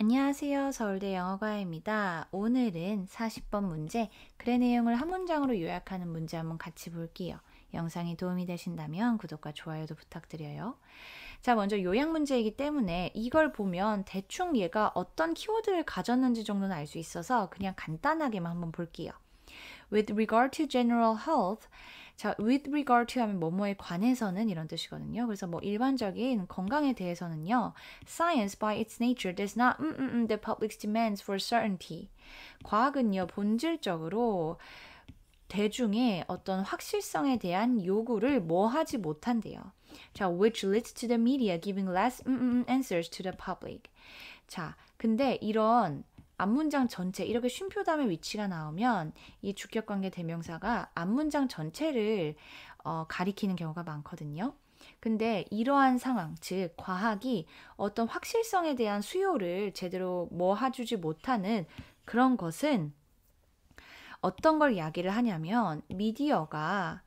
안녕하세요. 서울대 영어과입니다. 오늘은 40번 문제, 글의 내용을 한 문장으로 요약하는 문제 한번 같이 볼게요. 영상이 도움이 되신다면 구독과 좋아요도 부탁드려요. 자, 먼저 요약 문제이기 때문에 이걸 보면 대충 얘가 어떤 키워드를 가졌는지 정도는 알 수 있어서 그냥 간단하게만 한번 볼게요. with regard to general health 자, with regard to 하면 뭐뭐에 관해서는 이런 뜻이거든요. 그래서 뭐 일반적인 건강에 대해서는요. Science by its nature does not 음, 음, 음, the public's demands for certainty. 과학은요, 본질적으로 대중의 어떤 확실성에 대한 요구를 뭐 하지 못한대요. 자, which leads to the media giving less 음, 음, answers to the public. 자, 근데 이런 앞문장 전체 이렇게 쉼표 다음에 위치가 나오면 이 주격관계 대명사가 앞문장 전체를 어, 가리키는 경우가 많거든요. 근데 이러한 상황, 즉 과학이 어떤 확실성에 대한 수요를 제대로 모아주지 못하는 그런 것은 어떤 걸 이야기를 하냐면 미디어가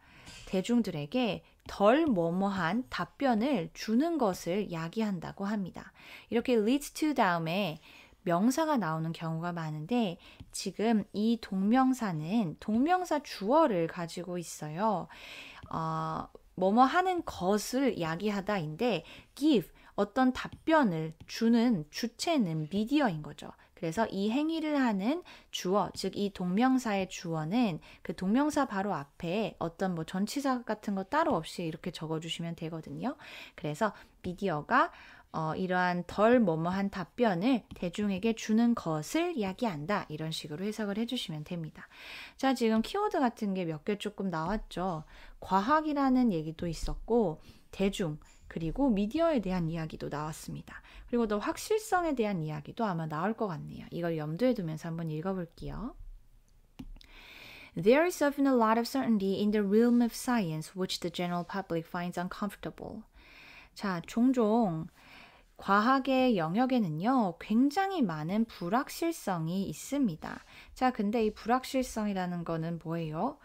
대중들에게 덜 뭐뭐한 답변을 주는 것을 야기한다고 합니다. 이렇게 leads to 다음에 명사가 나오는 경우가 많은데 지금 이 동명사는 동명사 주어를 가지고 있어요. 어, 뭐뭐 하는 것을 야기하다인데 give 어떤 답변을 주는 주체는 미디어인 거죠. 그래서 이 행위를 하는 주어, 즉 이 동명사의 주어는 그 동명사 바로 앞에 어떤 뭐 전치사 같은 거 따로 없이 이렇게 적어주시면 되거든요. 그래서 미디어가 어, 이러한 덜 뭐뭐한 답변을 대중에게 주는 것을 이야기한다. 이런 식으로 해석을 해주시면 됩니다. 자, 지금 키워드 같은 게 몇 개 조금 나왔죠. 과학이라는 얘기도 있었고, 대중, 그리고 미디어에 대한 이야기도 나왔습니다. 그리고 또 확실성에 대한 이야기도 아마 나올 것 같네요. 이걸 염두에 두면서 한번 읽어볼게요. There is often a lot of certainty in the realm of science which the general public finds uncomfortable. 자, 종종 과학의 영역에는요, 굉장히 많은 불확실성이 있습니다. 자, 근데 이 불확실성이라는 거는 뭐예요?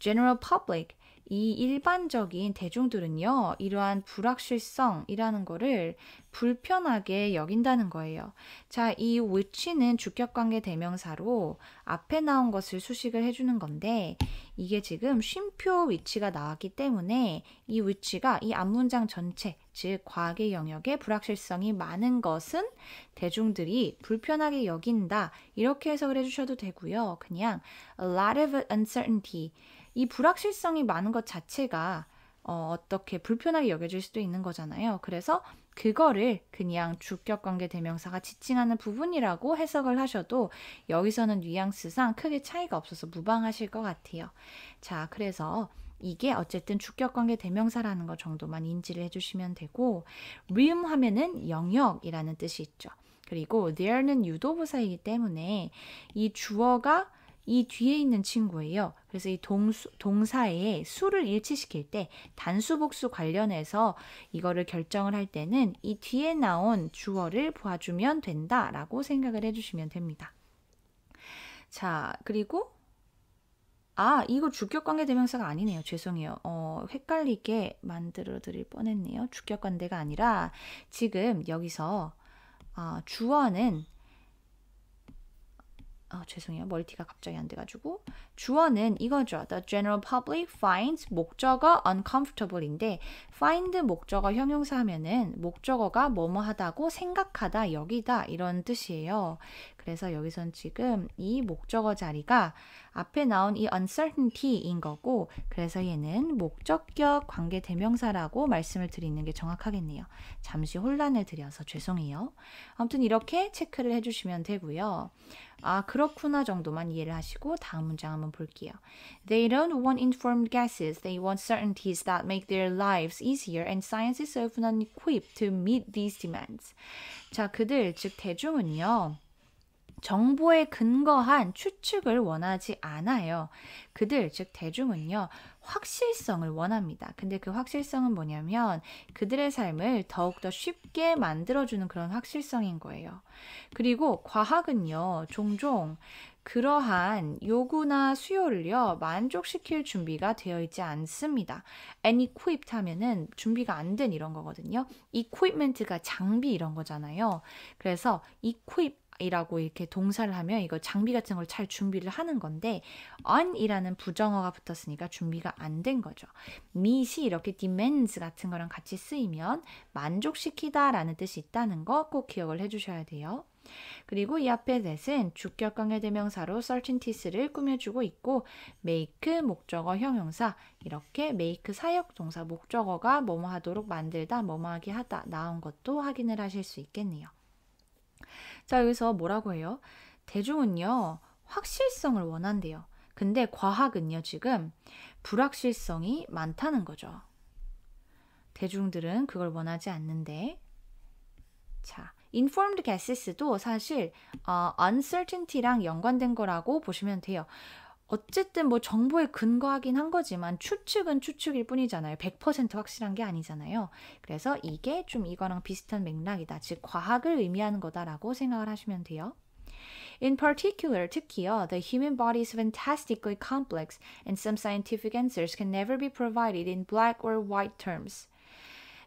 General public, 이 일반적인 대중들은요, 이러한 불확실성이라는 거를 불편하게 여긴다는 거예요. 자, 이 which는 주격관계 대명사로 앞에 나온 것을 수식을 해주는 건데, 이게 지금 쉼표 위치가 나왔기 때문에 이 위치가 이 앞문장 전체, 즉 과학의 영역에 불확실성이 많은 것은 대중들이 불편하게 여긴다 이렇게 해석을 해주셔도 되고요. 그냥 a lot of uncertainty 이 불확실성이 많은 것 자체가 어, 어떻게 불편하게 여겨질 수도 있는 거잖아요. 그래서 그거를 그냥 주격관계 대명사가 지칭하는 부분이라고 해석을 하셔도 여기서는 뉘앙스상 크게 차이가 없어서 무방하실 것 같아요. 자, 그래서 이게 어쨌든 주격관계 대명사라는 것 정도만 인지를 해주시면 되고 room 하면은 영역이라는 뜻이 있죠. 그리고 there는 유도부사이기 때문에 이 주어가 이 뒤에 있는 친구예요. 그래서 이 동수, 동사에 수를 일치시킬 때 단수 복수 관련해서 이거를 결정을 할 때는 이 뒤에 나온 주어를 보아주면 된다라고 생각을 해주시면 됩니다. 자, 그리고 아, 이거 주격관계 대명사가 아니네요. 죄송해요. 어, 헷갈리게 만들어 드릴 뻔했네요. 주격관계가 아니라 지금 여기서 어, 주어는 아, 죄송해요. 멀티가 갑자기 안 돼가지고 주어는 이거죠. The general public finds 목적어 uncomfortable인데 find 목적어 형용사면은 하 목적어가 뭐뭐하다고 생각하다 여기다 이런 뜻이에요. 그래서 여기선 지금 이 목적어 자리가 앞에 나온 이 uncertainty인 거고 그래서 얘는 목적격 관계 대명사라고 말씀을 드리는 게 정확하겠네요. 잠시 혼란을 드려서 죄송해요. 아무튼 이렇게 체크를 해주시면 되고요. 아 그렇구나 정도만 이해를 하시고 다음 문장 한번 볼게요. They don't want informed guesses. They want certainties that make their lives easier and science is often unequipped to meet these demands. 자, 그들 즉 대중은요. 정보에 근거한 추측을 원하지 않아요. 그들, 즉 대중은요, 확실성을 원합니다. 근데 그 확실성은 뭐냐면 그들의 삶을 더욱더 쉽게 만들어주는 그런 확실성인 거예요. 그리고 과학은요, 종종 그러한 요구나 수요를요, 만족시킬 준비가 되어 있지 않습니다. and equipped 하면은 준비가 안 된 이런 거거든요. equipment가 장비 이런 거잖아요. 그래서 equip 이라고 이렇게 동사를 하면 이거 장비 같은 걸 잘 준비를 하는 건데 on이라는 부정어가 붙었으니까 준비가 안 된 거죠. meet이 이렇게 demands 같은 거랑 같이 쓰이면 만족시키다라는 뜻이 있다는 거 꼭 기억을 해주셔야 돼요. 그리고 이 앞에 that은 주격관계 대명사로 certainties를 꾸며주고 있고 make 목적어 형용사 이렇게 make 사역 동사 목적어가 뭐뭐 하도록 만들다 뭐뭐 하게 하다 나온 것도 확인을 하실 수 있겠네요. 자, 여기서 뭐라고 해요? 대중은요, 확실성을 원한대요. 근데 과학은요, 지금 불확실성이 많다는 거죠. 대중들은 그걸 원하지 않는데. 자, informed guesses도 사실 어, uncertainty랑 연관된 거라고 보시면 돼요. 어쨌든 뭐 정보에 근거하긴 한 거지만 추측은 추측일 뿐이잖아요. 100% 확실한 게 아니잖아요. 그래서 이게 좀 이거랑 비슷한 맥락이다. 즉, 과학을 의미하는 거다라고 생각을 하시면 돼요. In particular, 특히요, the human body is fantastically complex and some scientific answers can never be provided in black or white terms.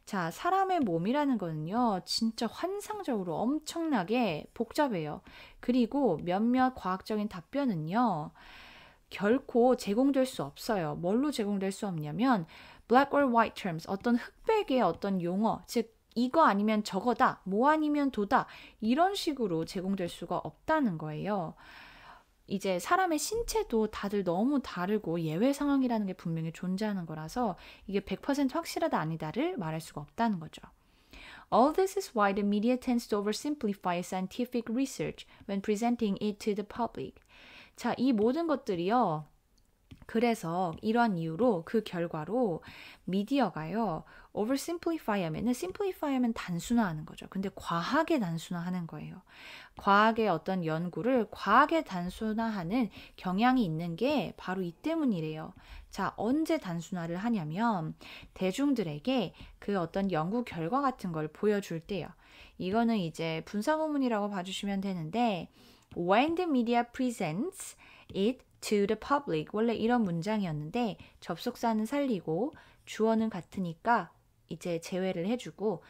자, 사람의 몸이라는 거는요, 진짜 환상적으로 엄청나게 복잡해요. 그리고 몇몇 과학적인 답변은요, 결코 제공될 수 없어요. 뭘로 제공될 수 없냐면 black or white terms 어떤 흑백의 어떤 용어 즉 이거 아니면 저거다, 뭐 아니면 도다, 이런 식으로 제공될 수가 없다는 거예요. 이제 사람의 신체도 다들 너무 다르고 예외 상황이라는 게 분명히 존재하는 거라서 이게 100% 확실하다 아니다를 말할 수가 없다는 거죠. All this is why the media tends to oversimplify scientific research when presenting it to the public. 자, 이 모든 것들이요. 그래서 이러한 이유로 그 결과로 미디어가요. oversimplify 하면은 simplify 하면 단순화하는 거죠. 근데 과하게 단순화하는 거예요. 과학의 어떤 연구를 과하게 단순화하는 경향이 있는 게 바로 이 때문이래요. 자, 언제 단순화를 하냐면 대중들에게 그 어떤 연구 결과 같은 걸 보여줄 때요. 이거는 이제 분사구문이라고 봐주시면 되는데 When the media presents it to the public 원래 이런 문장이었는데 접속사는 살리고 주어는 같으니까 이제 제외를 해주고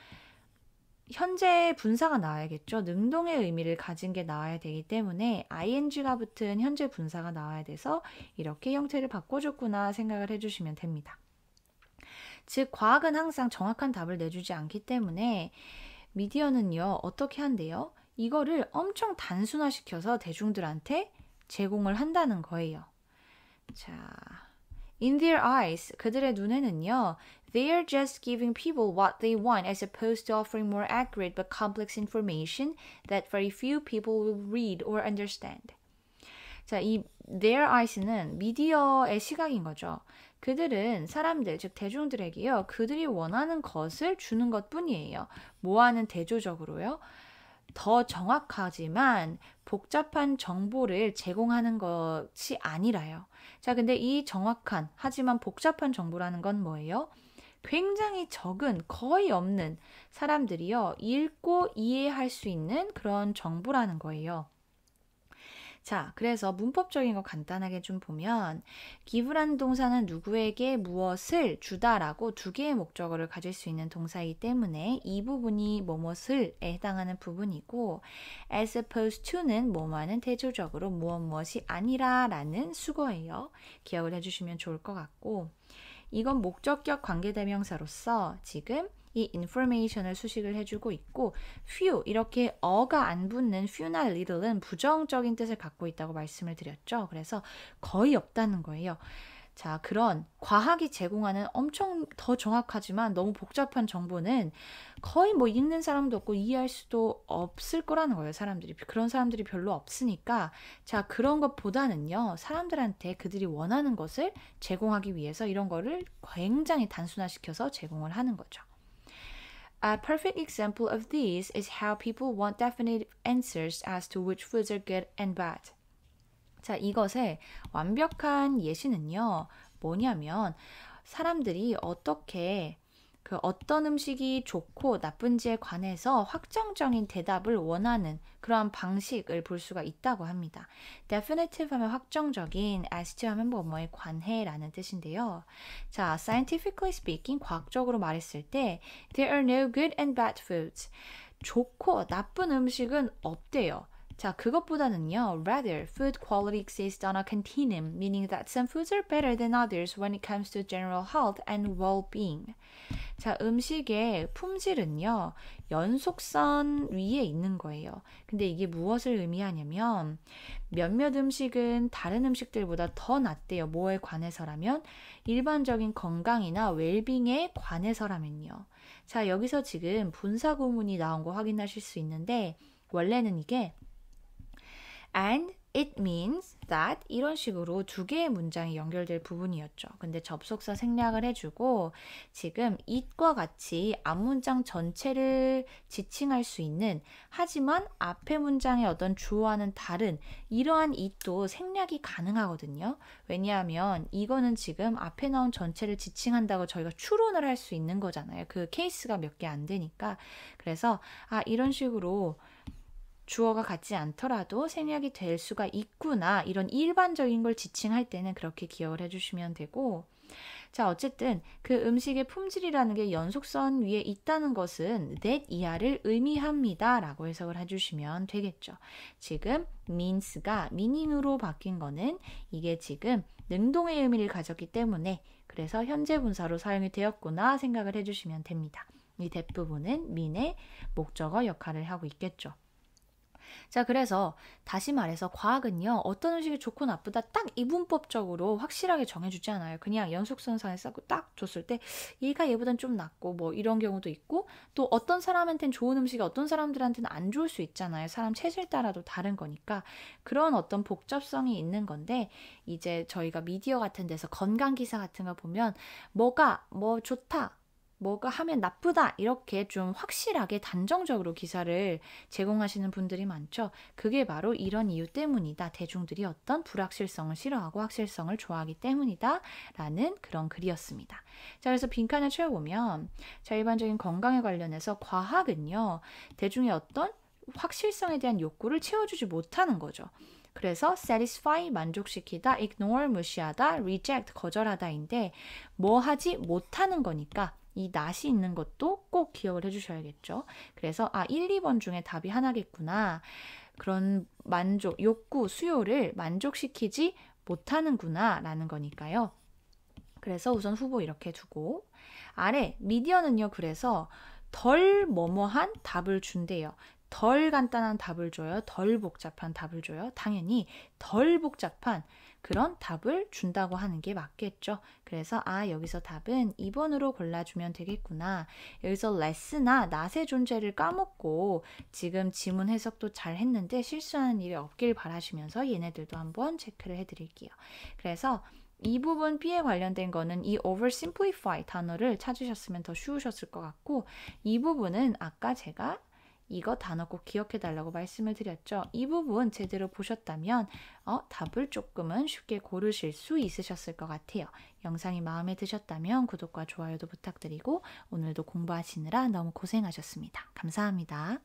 현재 분사가 나와야겠죠. 능동의 의미를 가진 게 나와야 되기 때문에 ing가 붙은 현재 분사가 나와야 돼서 이렇게 형태를 바꿔줬구나 생각을 해주시면 됩니다. 즉, 과학은 항상 정확한 답을 내주지 않기 때문에 미디어는요, 어떻게 한대요? 이거를 엄청 단순화시켜서 대중들한테 제공을 한다는 거예요. 자, In their eyes, 그들의 눈에는요, they're just giving people what they want as opposed to offering more accurate but complex information that very few people will read or understand. 자, 이 their eyes는 미디어의 시각인 거죠. 그들은 사람들, 즉 대중들에게요, 그들이 원하는 것을 주는 것 뿐이에요. 뭐하는 대조적으로요. 더 정확하지만 복잡한 정보를 제공하는 것이 아니라요. 자, 근데 이 정확한, 하지만 복잡한 정보라는 건 뭐예요? 굉장히 적은, 거의 없는 사람들이요. 읽고 이해할 수 있는 그런 정보라는 거예요. 자, 그래서 문법적인 거 간단하게 좀 보면 기부라는 동사는 누구에게 무엇을 주다라고 두 개의 목적어를 가질 수 있는 동사이기 때문에 이 부분이 뭐뭇을에 해당하는 부분이고 as opposed to는 뭐뭐는 대조적으로 무엇 무엇이 아니라라는 수거예요. 기억을 해주시면 좋을 것 같고 이건 목적격 관계대명사로서 지금 이 information을 수식을 해주고 있고 few 이렇게 어가 안 붙는 few나 little은 부정적인 뜻을 갖고 있다고 말씀을 드렸죠. 그래서 거의 없다는 거예요. 자, 그런 과학이 제공하는 엄청 더 정확하지만 너무 복잡한 정보는 거의 뭐 읽는 사람도 없고 이해할 수도 없을 거라는 거예요, 사람들이. 그런 사람들이 별로 없으니까. 자, 그런 것보다는요, 사람들한테 그들이 원하는 것을 제공하기 위해서 이런 거를 굉장히 단순화시켜서 제공을 하는 거죠. A perfect example of this is how people want definite answers as to which foods are good and bad. 자, 이것의 완벽한 예시는요, 뭐냐면, 사람들이 어떻게 그 어떤 음식이 좋고 나쁜지에 관해서 확정적인 대답을 원하는 그러한 방식을 볼 수가 있다고 합니다. definitive 하면 확정적인, as to 하면 뭐뭐에 관해라는 뜻인데요. 자, scientifically speaking, 과학적으로 말했을 때 there are no good and bad foods. 좋고 나쁜 음식은 없대요. 자, 그것보다는요. Rather, food quality exists on a continuum, meaning that some foods are better than others when it comes to general health and well-being. 자, 음식의 품질은요. 연속선 위에 있는 거예요. 근데 이게 무엇을 의미하냐면 몇몇 음식은 다른 음식들보다 더 낫대요. 뭐에 관해서라면 일반적인 건강이나 웰빙에 관해서라면요. 자, 여기서 지금 분사 구문이 나온 거 확인하실 수 있는데 원래는 이게 and it means that 이런 식으로 두 개의 문장이 연결될 부분이었죠. 근데 접속사 생략을 해주고 지금 it과 같이 앞 문장 전체를 지칭할 수 있는 하지만 앞의 문장의 어떤 주어와는 다른 이러한 it도 생략이 가능하거든요. 왜냐하면 이거는 지금 앞에 나온 전체를 지칭한다고 저희가 추론을 할 수 있는 거잖아요. 그 케이스가 몇 개 안 되니까 그래서 아 이런 식으로 주어가 같지 않더라도 생략이 될 수가 있구나. 이런 일반적인 걸 지칭할 때는 그렇게 기억을 해주시면 되고, 자, 어쨌든 그 음식의 품질이라는 게 연속선 위에 있다는 것은 that 이하를 의미합니다. 라고 해석을 해주시면 되겠죠. 지금 means가 meaning으로 바뀐 거는 이게 지금 능동의 의미를 가졌기 때문에 그래서 현재 분사로 사용이 되었구나 생각을 해주시면 됩니다. 이 대부분은 mean의 목적어 역할을 하고 있겠죠. 자, 그래서 다시 말해서 과학은요, 어떤 음식이 좋고 나쁘다 딱 이분법적으로 확실하게 정해주지 않아요. 그냥 연속선상에 싸고 딱 줬을 때 얘가 얘보단 좀 낫고 뭐 이런 경우도 있고 또 어떤 사람한테는 좋은 음식이 어떤 사람들한테는 안 좋을 수 있잖아요. 사람 체질 따라도 다른 거니까 그런 어떤 복잡성이 있는 건데 이제 저희가 미디어 같은 데서 건강 기사 같은 거 보면 뭐가 뭐 좋다 뭐가 하면 나쁘다 이렇게 좀 확실하게 단정적으로 기사를 제공하시는 분들이 많죠. 그게 바로 이런 이유 때문이다. 대중들이 어떤 불확실성을 싫어하고 확실성을 좋아하기 때문이다. 라는 그런 글이었습니다. 자, 그래서 빈칸을 채워보면 자, 일반적인 건강에 관련해서 과학은요. 대중의 어떤 확실성에 대한 욕구를 채워주지 못하는 거죠. 그래서 satisfy 만족시키다, ignore 무시하다, reject 거절하다인데 뭐 하지 못하는 거니까 이 낫이 있는 것도 꼭 기억을 해주셔야겠죠. 그래서 아 1, 2번 중에 답이 하나겠구나. 그런 만족, 욕구, 수요를 만족시키지 못하는구나 라는 거니까요. 그래서 우선 후보 이렇게 두고 아래 미디어는요. 그래서 덜 뭐뭐한 답을 준대요. 덜 간단한 답을 줘요. 덜 복잡한 답을 줘요. 당연히 덜 복잡한 그런 답을 준다고 하는 게 맞겠죠. 그래서 아 여기서 답은 2번으로 골라주면 되겠구나. 여기서 less나 낫의 존재를 까먹고 지금 지문 해석도 잘 했는데 실수하는 일이 없길 바라시면서 얘네들도 한번 체크를 해드릴게요. 그래서 이 부분 B에 관련된 거는 이 oversimplify 단어를 찾으셨으면 더 쉬우셨을 것 같고 이 부분은 아까 제가 이거 단어 꼭 기억해 달라고 말씀을 드렸죠. 이 부분 제대로 보셨다면 어, 답을 조금은 쉽게 고르실 수 있으셨을 것 같아요. 영상이 마음에 드셨다면 구독과 좋아요도 부탁드리고 오늘도 공부하시느라 너무 고생하셨습니다. 감사합니다.